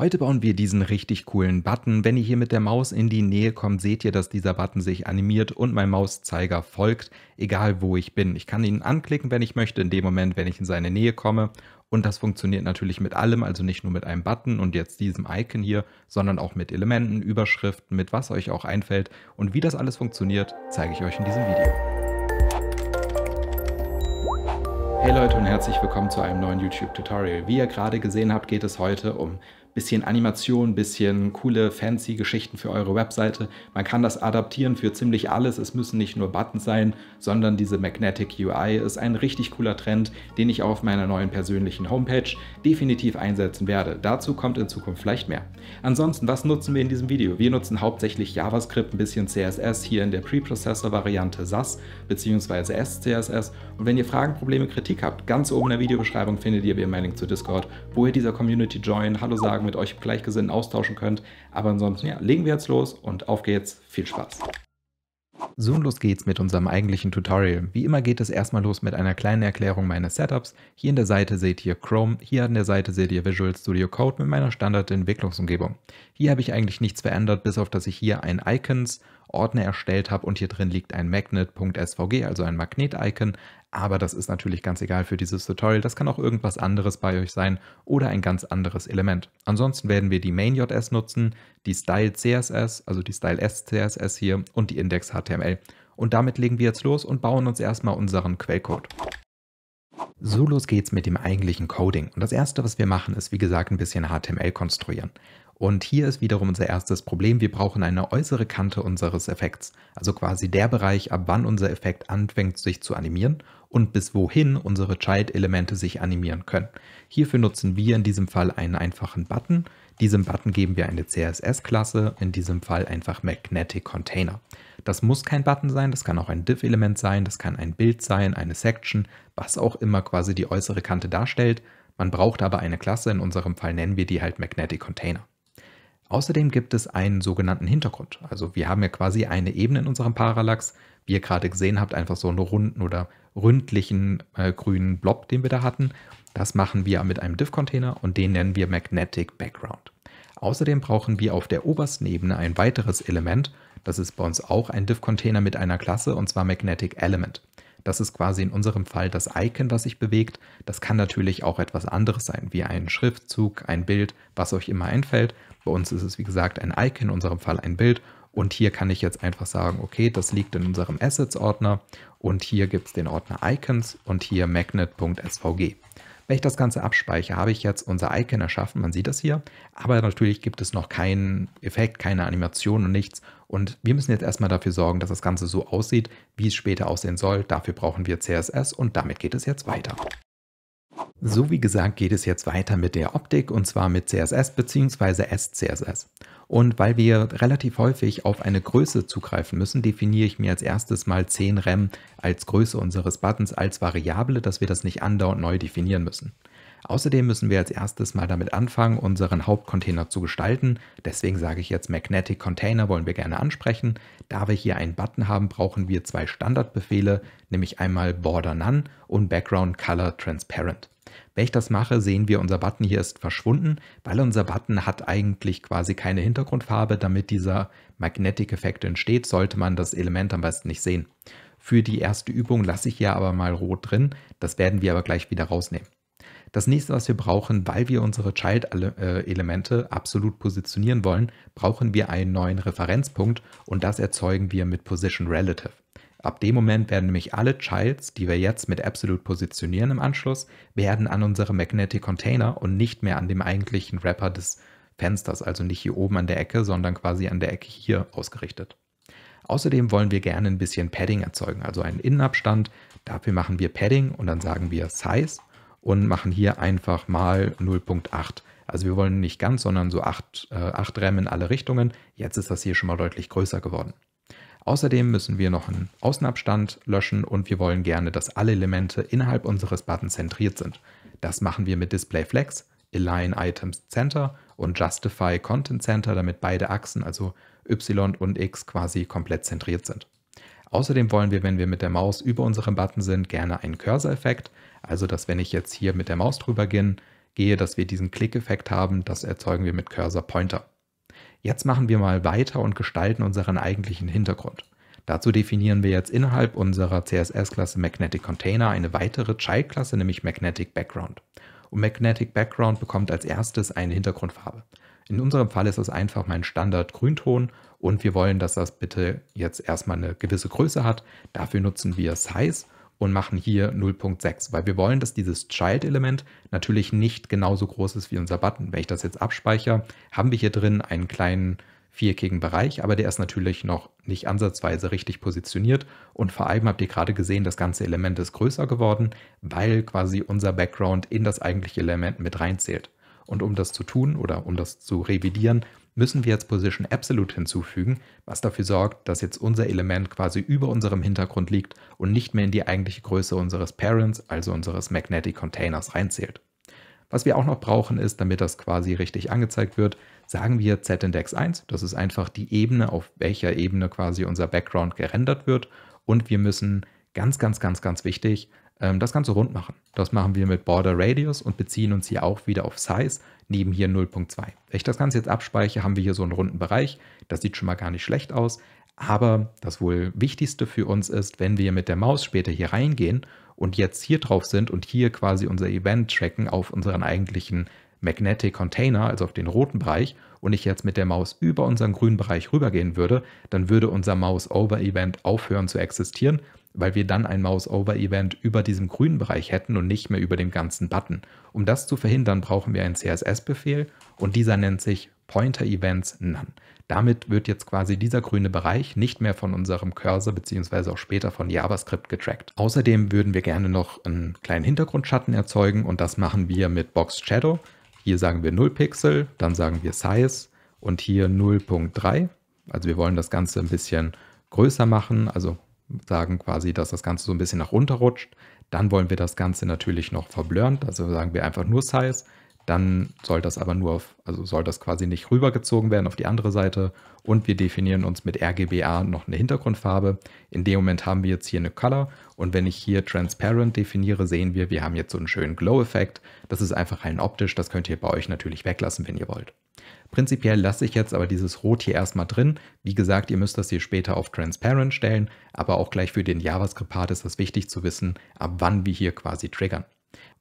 Heute bauen wir diesen richtig coolen Button. Wenn ihr hier mit der Maus in die Nähe kommt, seht ihr, dass dieser Button sich animiert und mein Mauszeiger folgt, egal wo ich bin. Ich kann ihn anklicken, wenn ich möchte, in dem Moment, wenn ich in seine Nähe komme. Und das funktioniert natürlich mit allem, also nicht nur mit einem Button und jetzt diesem Icon hier, sondern auch mit Elementen, Überschriften, mit was euch auch einfällt. Und wie das alles funktioniert, zeige ich euch in diesem Video. Hey Leute und herzlich willkommen zu einem neuen YouTube-Tutorial. Wie ihr gerade gesehen habt, geht es heute um bisschen Animation, bisschen coole, fancy Geschichten für eure Webseite. Man kann das adaptieren für ziemlich alles. Es müssen nicht nur Buttons sein, sondern diese Magnetic UI ist ein richtig cooler Trend, den ich auf meiner neuen persönlichen Homepage definitiv einsetzen werde. Dazu kommt in Zukunft vielleicht mehr. Ansonsten, was nutzen wir in diesem Video? Wir nutzen hauptsächlich JavaScript, ein bisschen CSS, hier in der Preprocessor-Variante SAS bzw. SCSS. Und wenn ihr Fragen, Probleme, Kritik habt, ganz oben in der Videobeschreibung findet ihr wie immer einen Link zu Discord, wo ihr dieser Community join, Hallo sagen, Fragen mit euch Gleichgesinnten austauschen könnt. Aber ansonsten, ja, legen wir jetzt los und auf geht's. Viel Spaß. So und los geht's mit unserem eigentlichen Tutorial. Wie immer geht es erstmal los mit einer kleinen Erklärung meines Setups. Hier an der Seite seht ihr Chrome, hier an der Seite seht ihr Visual Studio Code mit meiner Standard-Entwicklungsumgebung. Hier habe ich eigentlich nichts verändert, bis auf dass ich hier ein Icons Ordner erstellt habe und hier drin liegt ein magnet.svg, also ein Magnet-Icon, aber das ist natürlich ganz egal für dieses Tutorial, das kann auch irgendwas anderes bei euch sein oder ein ganz anderes Element. Ansonsten werden wir die Main.js nutzen, die style.css, also die style.scss hier und die index.html. Und damit legen wir jetzt los und bauen uns erstmal unseren Quellcode. So los geht's mit dem eigentlichen Coding. Und das erste, was wir machen, ist wie gesagt ein bisschen HTML konstruieren. Und hier ist wiederum unser erstes Problem. Wir brauchen eine äußere Kante unseres Effekts, also quasi der Bereich, ab wann unser Effekt anfängt, sich zu animieren und bis wohin unsere Child-Elemente sich animieren können. Hierfür nutzen wir in diesem Fall einen einfachen Button. Diesem Button geben wir eine CSS-Klasse, in diesem Fall einfach Magnetic Container. Das muss kein Button sein, das kann auch ein Div-Element sein, das kann ein Bild sein, eine Section, was auch immer quasi die äußere Kante darstellt. Man braucht aber eine Klasse, in unserem Fall nennen wir die halt Magnetic Container. Außerdem gibt es einen sogenannten Hintergrund. Also wir haben ja quasi eine Ebene in unserem Parallax. Wie ihr gerade gesehen habt, einfach so einen runden oder ründlichen äh, grünen Blob, den wir da hatten. Das machen wir mit einem Div-Container und den nennen wir Magnetic Background. Außerdem brauchen wir auf der obersten Ebene ein weiteres Element. Das ist bei uns auch ein Div-Container mit einer Klasse und zwar Magnetic Element. Das ist quasi in unserem Fall das Icon, was sich bewegt. Das kann natürlich auch etwas anderes sein, wie ein Schriftzug, ein Bild, was euch immer einfällt. Bei uns ist es, wie gesagt, ein Icon, in unserem Fall ein Bild. Und hier kann ich jetzt einfach sagen, okay, das liegt in unserem Assets-Ordner und hier gibt es den Ordner Icons und hier magnet.svg. Wenn ich das Ganze abspeichere, habe ich jetzt unser Icon erschaffen, man sieht das hier, aber natürlich gibt es noch keinen Effekt, keine Animation und nichts. Und wir müssen jetzt erstmal dafür sorgen, dass das Ganze so aussieht, wie es später aussehen soll. Dafür brauchen wir CSS und damit geht es jetzt weiter. So wie gesagt geht es jetzt weiter mit der Optik und zwar mit CSS bzw. SCSS. Und weil wir relativ häufig auf eine Größe zugreifen müssen, definiere ich mir als erstes mal 10 Rem als Größe unseres Buttons als Variable, dass wir das nicht andauernd neu definieren müssen. Außerdem müssen wir als erstes mal damit anfangen, unseren Hauptcontainer zu gestalten. Deswegen sage ich jetzt Magnetic Container wollen wir gerne ansprechen. Da wir hier einen Button haben, brauchen wir zwei Standardbefehle, nämlich einmal Border None und Background Color Transparent. Wenn ich das mache, sehen wir, unser Button hier ist verschwunden, weil unser Button hat eigentlich quasi keine Hintergrundfarbe. Damit dieser Magnetic Effekt entsteht, sollte man das Element am besten nicht sehen. Für die erste Übung lasse ich hier aber mal rot drin, das werden wir aber gleich wieder rausnehmen. Das nächste, was wir brauchen, weil wir unsere Child-Elemente äh, absolut positionieren wollen, brauchen wir einen neuen Referenzpunkt und das erzeugen wir mit Position Relative. Ab dem Moment werden nämlich alle Childs, die wir jetzt mit Absolute positionieren im Anschluss, werden an unsere Magnetic Container und nicht mehr an dem eigentlichen Wrapper des Fensters, also nicht hier oben an der Ecke, sondern quasi an der Ecke hier ausgerichtet. Außerdem wollen wir gerne ein bisschen Padding erzeugen, also einen Innenabstand. Dafür machen wir Padding und dann sagen wir Size und machen hier einfach mal 0.8. Also wir wollen nicht ganz, sondern so 8, äh, 8 Rem in alle Richtungen. Jetzt ist das hier schon mal deutlich größer geworden. Außerdem müssen wir noch einen Außenabstand löschen und wir wollen gerne, dass alle Elemente innerhalb unseres Buttons zentriert sind. Das machen wir mit Display Flex, Align Items Center und Justify Content Center, damit beide Achsen, also Y und X, quasi komplett zentriert sind. Außerdem wollen wir, wenn wir mit der Maus über unserem Button sind, gerne einen Cursor-Effekt, also dass wenn ich jetzt hier mit der Maus drüber gehe, dass wir diesen Klick-Effekt haben, das erzeugen wir mit Cursor Pointer. Jetzt machen wir mal weiter und gestalten unseren eigentlichen Hintergrund. Dazu definieren wir jetzt innerhalb unserer CSS-Klasse Magnetic Container eine weitere Child-Klasse, nämlich Magnetic Background. Und Magnetic Background bekommt als erstes eine Hintergrundfarbe. In unserem Fall ist das einfach mein Standard-Grünton und wir wollen, dass das bitte jetzt erstmal eine gewisse Größe hat. Dafür nutzen wir Size und machen hier 0.6, weil wir wollen, dass dieses Child-Element natürlich nicht genauso groß ist wie unser Button. Wenn ich das jetzt abspeichere, haben wir hier drin einen kleinen viereckigen Bereich, aber der ist natürlich noch nicht ansatzweise richtig positioniert und vor allem habt ihr gerade gesehen, das ganze Element ist größer geworden, weil quasi unser Background in das eigentliche Element mit reinzählt. Und um das zu tun oder um das zu revidieren, müssen wir jetzt Position Absolute hinzufügen, was dafür sorgt, dass jetzt unser Element quasi über unserem Hintergrund liegt und nicht mehr in die eigentliche Größe unseres Parents, also unseres Magnetic Containers, reinzählt. Was wir auch noch brauchen ist, damit das quasi richtig angezeigt wird, sagen wir Z-Index 1, das ist einfach die Ebene, auf welcher Ebene quasi unser Background gerendert wird und wir müssen ganz, ganz, ganz, ganz wichtig ähm, das Ganze rund machen. Das machen wir mit Border Radius und beziehen uns hier auch wieder auf Size, neben hier 0.2. Wenn ich das Ganze jetzt abspeichere, haben wir hier so einen runden Bereich. Das sieht schon mal gar nicht schlecht aus. Aber das wohl Wichtigste für uns ist, wenn wir mit der Maus später hier reingehen und jetzt hier drauf sind und hier quasi unser Event tracken auf unseren eigentlichen Magnetic Container, also auf den roten Bereich, und ich jetzt mit der Maus über unseren grünen Bereich rübergehen würde, dann würde unser Mouse-Over-Event aufhören zu existieren, weil wir dann ein Mouse-Over-Event über diesem grünen Bereich hätten und nicht mehr über dem ganzen Button. Um das zu verhindern, brauchen wir einen CSS-Befehl und dieser nennt sich Pointer-Events None. Damit wird jetzt quasi dieser grüne Bereich nicht mehr von unserem Cursor bzw. auch später von JavaScript getrackt. Außerdem würden wir gerne noch einen kleinen Hintergrundschatten erzeugen und das machen wir mit Box Shadow. Hier sagen wir 0 Pixel, dann sagen wir Size und hier 0.3. Also wir wollen das Ganze ein bisschen größer machen, also sagen quasi, dass das Ganze so ein bisschen nach runter rutscht. Dann wollen wir das Ganze natürlich noch verblurren, also sagen wir einfach nur Size dann soll das aber nur auf, also soll das quasi nicht rübergezogen werden auf die andere Seite. Und wir definieren uns mit RGBA noch eine Hintergrundfarbe. In dem Moment haben wir jetzt hier eine Color. Und wenn ich hier Transparent definiere, sehen wir, wir haben jetzt so einen schönen Glow-Effekt. Das ist einfach rein optisch. Das könnt ihr bei euch natürlich weglassen, wenn ihr wollt. Prinzipiell lasse ich jetzt aber dieses Rot hier erstmal drin. Wie gesagt, ihr müsst das hier später auf Transparent stellen, aber auch gleich für den JavaScript-Part ist das wichtig zu wissen, ab wann wir hier quasi triggern.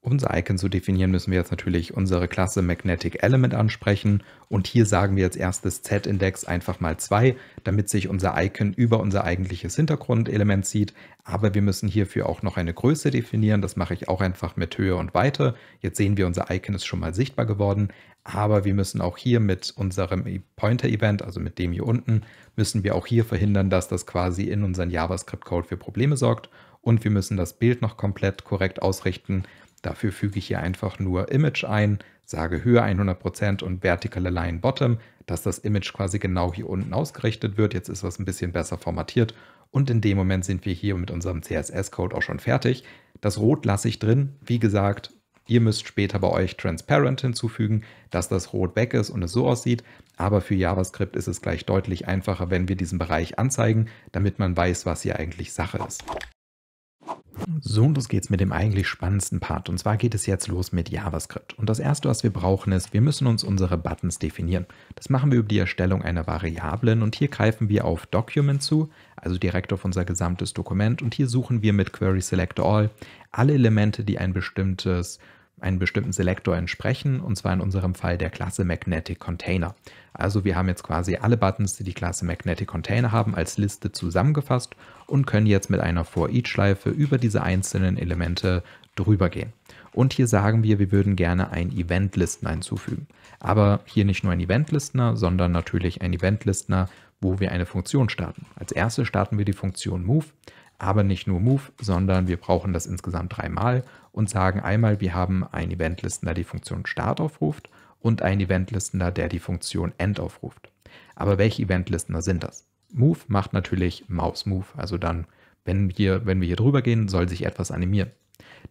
Unser Icon zu definieren, müssen wir jetzt natürlich unsere Klasse Magnetic Element ansprechen. Und hier sagen wir als erstes Z-Index einfach mal 2, damit sich unser Icon über unser eigentliches Hintergrundelement zieht. Aber wir müssen hierfür auch noch eine Größe definieren. Das mache ich auch einfach mit Höhe und Weite. Jetzt sehen wir, unser Icon ist schon mal sichtbar geworden. Aber wir müssen auch hier mit unserem Pointer-Event, also mit dem hier unten, müssen wir auch hier verhindern, dass das quasi in unseren JavaScript-Code für Probleme sorgt und wir müssen das Bild noch komplett korrekt ausrichten. Dafür füge ich hier einfach nur Image ein, sage Höhe 100% und Vertical Align Bottom, dass das Image quasi genau hier unten ausgerichtet wird. Jetzt ist das ein bisschen besser formatiert und in dem Moment sind wir hier mit unserem CSS-Code auch schon fertig. Das Rot lasse ich drin. Wie gesagt, Ihr müsst später bei euch Transparent hinzufügen, dass das Rot weg ist und es so aussieht. Aber für JavaScript ist es gleich deutlich einfacher, wenn wir diesen Bereich anzeigen, damit man weiß, was hier eigentlich Sache ist. So, und los geht's mit dem eigentlich spannendsten Part. Und zwar geht es jetzt los mit JavaScript. Und das erste, was wir brauchen, ist, wir müssen uns unsere Buttons definieren. Das machen wir über die Erstellung einer Variablen und hier greifen wir auf Document zu, also direkt auf unser gesamtes Dokument. Und hier suchen wir mit Query Select All alle Elemente, die ein bestimmtes einen bestimmten Selektor entsprechen, und zwar in unserem Fall der Klasse Magnetic Container. Also wir haben jetzt quasi alle Buttons, die die Klasse Magnetic Container haben, als Liste zusammengefasst und können jetzt mit einer For-Each-Schleife über diese einzelnen Elemente drüber gehen. Und hier sagen wir, wir würden gerne ein Event-Listener hinzufügen. Aber hier nicht nur ein Event-Listener, sondern natürlich ein Event-Listener, wo wir eine Funktion starten. Als erstes starten wir die Funktion move, aber nicht nur move, sondern wir brauchen das insgesamt dreimal und sagen einmal, wir haben einen Eventlistener, der die Funktion Start aufruft und einen Eventlistener, der die Funktion End aufruft. Aber welche Eventlistener sind das? Move macht natürlich Mouse Move, also dann, wenn, hier, wenn wir hier drüber gehen, soll sich etwas animieren.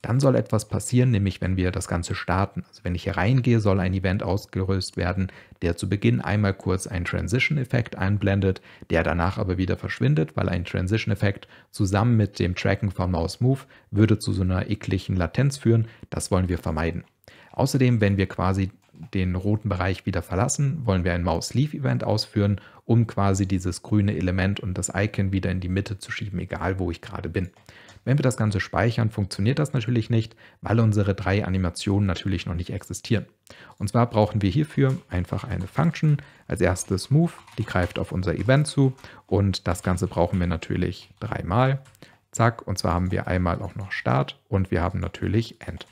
Dann soll etwas passieren, nämlich wenn wir das Ganze starten. Also wenn ich hier reingehe, soll ein Event ausgelöst werden, der zu Beginn einmal kurz einen Transition-Effekt einblendet, der danach aber wieder verschwindet, weil ein Transition-Effekt zusammen mit dem Tracken von Mouse Move würde zu so einer ekligen Latenz führen. Das wollen wir vermeiden. Außerdem, wenn wir quasi den roten Bereich wieder verlassen, wollen wir ein Mouse-Leave-Event ausführen, um quasi dieses grüne Element und das Icon wieder in die Mitte zu schieben, egal wo ich gerade bin. Wenn wir das Ganze speichern, funktioniert das natürlich nicht, weil unsere drei Animationen natürlich noch nicht existieren. Und zwar brauchen wir hierfür einfach eine Function, als erstes Move, die greift auf unser Event zu und das Ganze brauchen wir natürlich dreimal. Zack, und zwar haben wir einmal auch noch Start und wir haben natürlich End.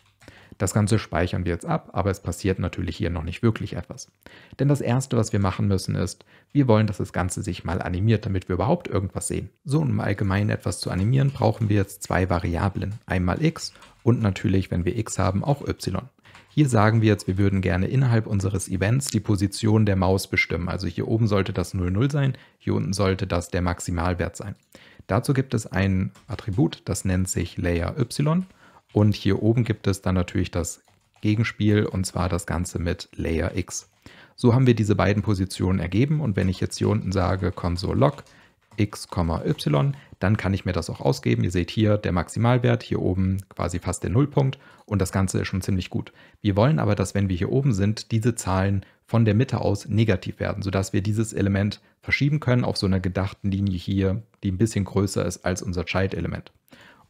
Das Ganze speichern wir jetzt ab, aber es passiert natürlich hier noch nicht wirklich etwas. Denn das Erste, was wir machen müssen, ist, wir wollen, dass das Ganze sich mal animiert, damit wir überhaupt irgendwas sehen. So, um allgemein etwas zu animieren, brauchen wir jetzt zwei Variablen. Einmal x und natürlich, wenn wir x haben, auch y. Hier sagen wir jetzt, wir würden gerne innerhalb unseres Events die Position der Maus bestimmen. Also hier oben sollte das 00 sein, hier unten sollte das der Maximalwert sein. Dazu gibt es ein Attribut, das nennt sich Layer y und hier oben gibt es dann natürlich das Gegenspiel und zwar das Ganze mit Layer X. So haben wir diese beiden Positionen ergeben und wenn ich jetzt hier unten sage console log x, y, dann kann ich mir das auch ausgeben. Ihr seht hier der Maximalwert, hier oben quasi fast der Nullpunkt und das Ganze ist schon ziemlich gut. Wir wollen aber, dass wenn wir hier oben sind, diese Zahlen von der Mitte aus negativ werden, sodass wir dieses Element verschieben können auf so einer gedachten Linie hier, die ein bisschen größer ist als unser Child-Element.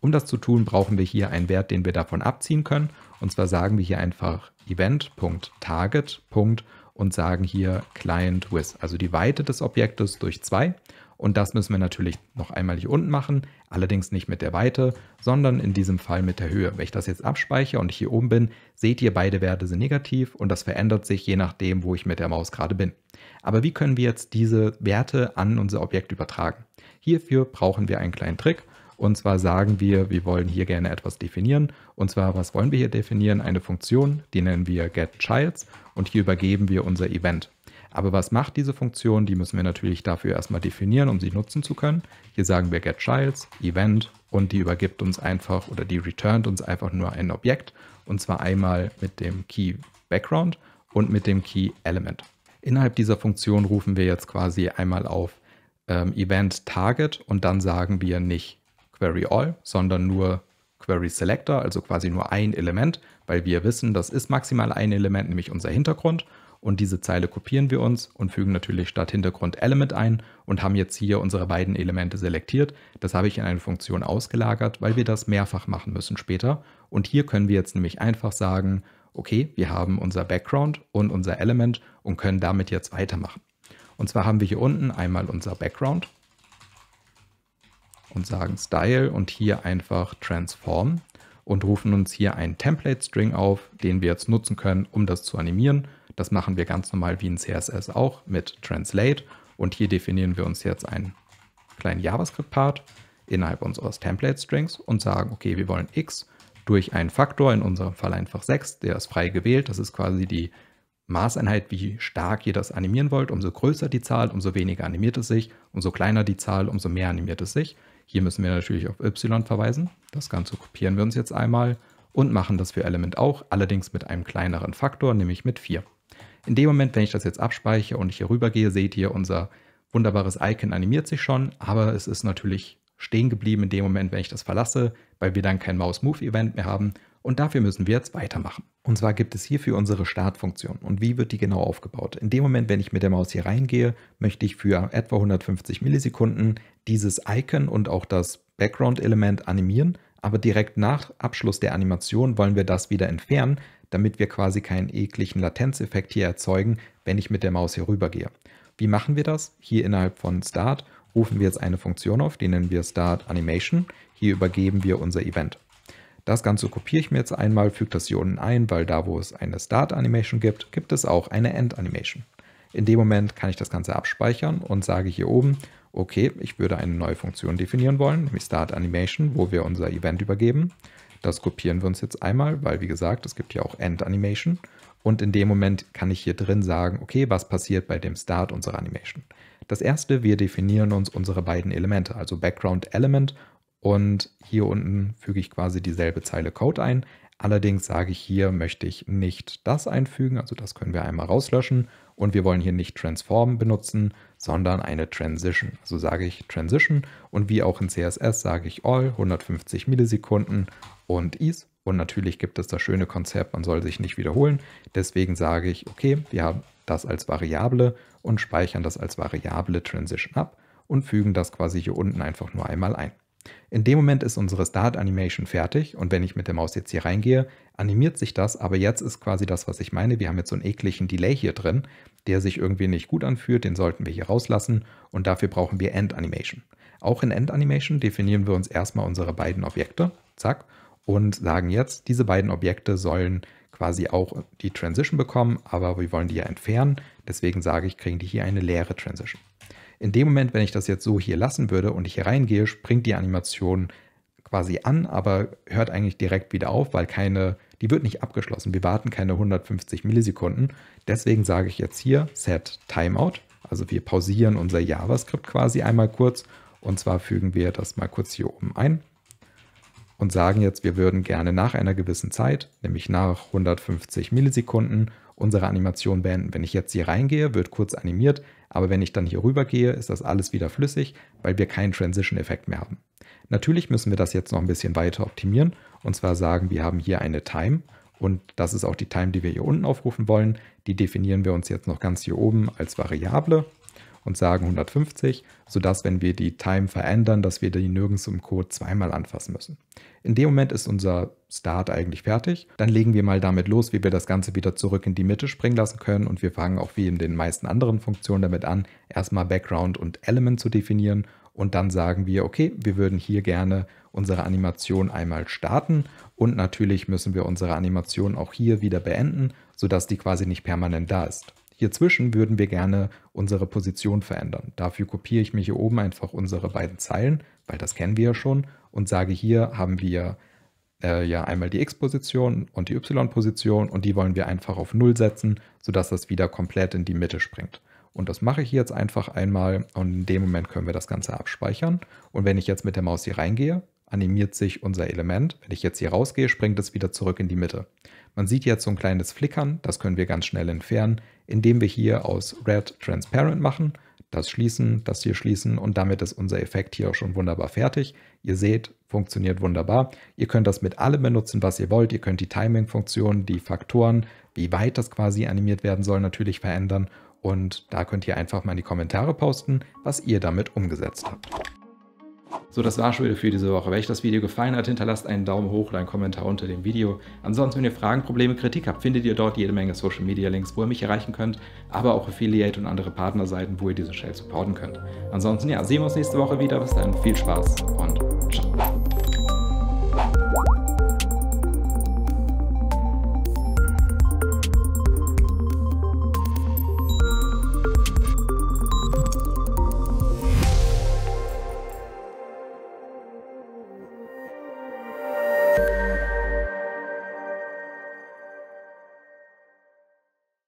Um das zu tun, brauchen wir hier einen Wert, den wir davon abziehen können. Und zwar sagen wir hier einfach event.target. und sagen hier client with, also die Weite des Objektes durch 2. Und das müssen wir natürlich noch einmal hier unten machen, allerdings nicht mit der Weite, sondern in diesem Fall mit der Höhe. Wenn ich das jetzt abspeichere und ich hier oben bin, seht ihr, beide Werte sind negativ und das verändert sich je nachdem, wo ich mit der Maus gerade bin. Aber wie können wir jetzt diese Werte an unser Objekt übertragen? Hierfür brauchen wir einen kleinen Trick und zwar sagen wir, wir wollen hier gerne etwas definieren. Und zwar, was wollen wir hier definieren? Eine Funktion, die nennen wir getChilds und hier übergeben wir unser Event. Aber was macht diese Funktion? Die müssen wir natürlich dafür erstmal definieren, um sie nutzen zu können. Hier sagen wir getChilds, Event und die übergibt uns einfach oder die returnt uns einfach nur ein Objekt und zwar einmal mit dem Key Background und mit dem Key Element. Innerhalb dieser Funktion rufen wir jetzt quasi einmal auf ähm, Event Target und dann sagen wir nicht Query All, sondern nur Query Selector, also quasi nur ein Element, weil wir wissen, das ist maximal ein Element, nämlich unser Hintergrund. Und diese Zeile kopieren wir uns und fügen natürlich statt Hintergrund Element ein und haben jetzt hier unsere beiden Elemente selektiert. Das habe ich in eine Funktion ausgelagert, weil wir das mehrfach machen müssen später. Und hier können wir jetzt nämlich einfach sagen, okay, wir haben unser Background und unser Element und können damit jetzt weitermachen. Und zwar haben wir hier unten einmal unser Background und sagen Style und hier einfach Transform und rufen uns hier einen Template-String auf, den wir jetzt nutzen können, um das zu animieren. Das machen wir ganz normal wie in CSS auch mit Translate und hier definieren wir uns jetzt einen kleinen JavaScript-Part innerhalb unseres Template-Strings und sagen, okay, wir wollen x durch einen Faktor, in unserem Fall einfach 6, der ist frei gewählt, das ist quasi die Maßeinheit, wie stark ihr das animieren wollt. Umso größer die Zahl, umso weniger animiert es sich. Umso kleiner die Zahl, umso mehr animiert es sich. Hier müssen wir natürlich auf y verweisen. Das Ganze kopieren wir uns jetzt einmal und machen das für Element auch, allerdings mit einem kleineren Faktor, nämlich mit 4. In dem Moment, wenn ich das jetzt abspeichere und ich hier rüber gehe, seht ihr, unser wunderbares Icon animiert sich schon, aber es ist natürlich stehen geblieben in dem Moment, wenn ich das verlasse, weil wir dann kein Mouse-Move-Event mehr haben. Und dafür müssen wir jetzt weitermachen. Und zwar gibt es hierfür unsere Startfunktion. Und wie wird die genau aufgebaut? In dem Moment, wenn ich mit der Maus hier reingehe, möchte ich für etwa 150 Millisekunden dieses Icon und auch das Background-Element animieren. Aber direkt nach Abschluss der Animation wollen wir das wieder entfernen, damit wir quasi keinen ekligen Latenzeffekt hier erzeugen, wenn ich mit der Maus hier rübergehe. Wie machen wir das? Hier innerhalb von Start rufen wir jetzt eine Funktion auf, die nennen wir Start Animation. Hier übergeben wir unser Event. Das Ganze kopiere ich mir jetzt einmal, füge das hier unten ein, weil da, wo es eine Start Animation gibt, gibt es auch eine End Animation. In dem Moment kann ich das Ganze abspeichern und sage hier oben, okay, ich würde eine neue Funktion definieren wollen, nämlich Start Animation, wo wir unser Event übergeben. Das kopieren wir uns jetzt einmal, weil wie gesagt, es gibt ja auch End Animation und in dem Moment kann ich hier drin sagen, okay, was passiert bei dem Start unserer Animation? Das erste, wir definieren uns unsere beiden Elemente, also Background Element und hier unten füge ich quasi dieselbe Zeile Code ein. Allerdings sage ich hier, möchte ich nicht das einfügen, also das können wir einmal rauslöschen und wir wollen hier nicht Transform benutzen, sondern eine Transition. Also sage ich Transition und wie auch in CSS sage ich All 150 Millisekunden und Ease und natürlich gibt es das schöne Konzept, man soll sich nicht wiederholen. Deswegen sage ich, okay, wir haben das als Variable und speichern das als Variable Transition ab und fügen das quasi hier unten einfach nur einmal ein. In dem Moment ist unsere Start Animation fertig und wenn ich mit der Maus jetzt hier reingehe, animiert sich das, aber jetzt ist quasi das, was ich meine. Wir haben jetzt so einen ekligen Delay hier drin, der sich irgendwie nicht gut anfühlt, den sollten wir hier rauslassen und dafür brauchen wir End Animation. Auch in End Animation definieren wir uns erstmal unsere beiden Objekte, zack, und sagen jetzt, diese beiden Objekte sollen quasi auch die Transition bekommen, aber wir wollen die ja entfernen. Deswegen sage ich, kriegen die hier eine leere Transition. In dem Moment, wenn ich das jetzt so hier lassen würde und ich hier reingehe, springt die Animation quasi an, aber hört eigentlich direkt wieder auf, weil keine, die wird nicht abgeschlossen. Wir warten keine 150 Millisekunden. Deswegen sage ich jetzt hier Set Timeout. Also wir pausieren unser JavaScript quasi einmal kurz und zwar fügen wir das mal kurz hier oben ein und sagen jetzt, wir würden gerne nach einer gewissen Zeit, nämlich nach 150 Millisekunden, unsere Animation beenden. Wenn ich jetzt hier reingehe, wird kurz animiert, aber wenn ich dann hier rübergehe, ist das alles wieder flüssig, weil wir keinen Transition-Effekt mehr haben. Natürlich müssen wir das jetzt noch ein bisschen weiter optimieren und zwar sagen, wir haben hier eine Time und das ist auch die Time, die wir hier unten aufrufen wollen. Die definieren wir uns jetzt noch ganz hier oben als Variable und sagen 150, sodass, wenn wir die Time verändern, dass wir die nirgends im Code zweimal anfassen müssen. In dem Moment ist unser Start eigentlich fertig. Dann legen wir mal damit los, wie wir das Ganze wieder zurück in die Mitte springen lassen können und wir fangen auch wie in den meisten anderen Funktionen damit an, erstmal Background und Element zu definieren und dann sagen wir, okay, wir würden hier gerne unsere Animation einmal starten und natürlich müssen wir unsere Animation auch hier wieder beenden, sodass die quasi nicht permanent da ist. Hier zwischen würden wir gerne unsere Position verändern. Dafür kopiere ich mir hier oben einfach unsere beiden Zeilen, weil das kennen wir ja schon, und sage hier haben wir äh, ja einmal die X-Position und die Y-Position und die wollen wir einfach auf 0 setzen, sodass das wieder komplett in die Mitte springt. Und das mache ich jetzt einfach einmal und in dem Moment können wir das Ganze abspeichern. Und wenn ich jetzt mit der Maus hier reingehe, animiert sich unser Element. Wenn ich jetzt hier rausgehe, springt es wieder zurück in die Mitte. Man sieht jetzt so ein kleines Flickern, das können wir ganz schnell entfernen, indem wir hier aus Red Transparent machen, das schließen, das hier schließen und damit ist unser Effekt hier auch schon wunderbar fertig. Ihr seht, funktioniert wunderbar. Ihr könnt das mit allem benutzen, was ihr wollt. Ihr könnt die Timing-Funktion, die Faktoren, wie weit das quasi animiert werden soll, natürlich verändern und da könnt ihr einfach mal in die Kommentare posten, was ihr damit umgesetzt habt. So, das war schon wieder für diese Woche. Wenn euch das Video gefallen hat, hinterlasst einen Daumen hoch oder einen Kommentar unter dem Video. Ansonsten, wenn ihr Fragen, Probleme, Kritik habt, findet ihr dort jede Menge Social Media Links, wo ihr mich erreichen könnt, aber auch Affiliate und andere Partnerseiten, wo ihr diese Shell supporten könnt. Ansonsten, ja, sehen wir uns nächste Woche wieder. Bis dann, viel Spaß und ciao.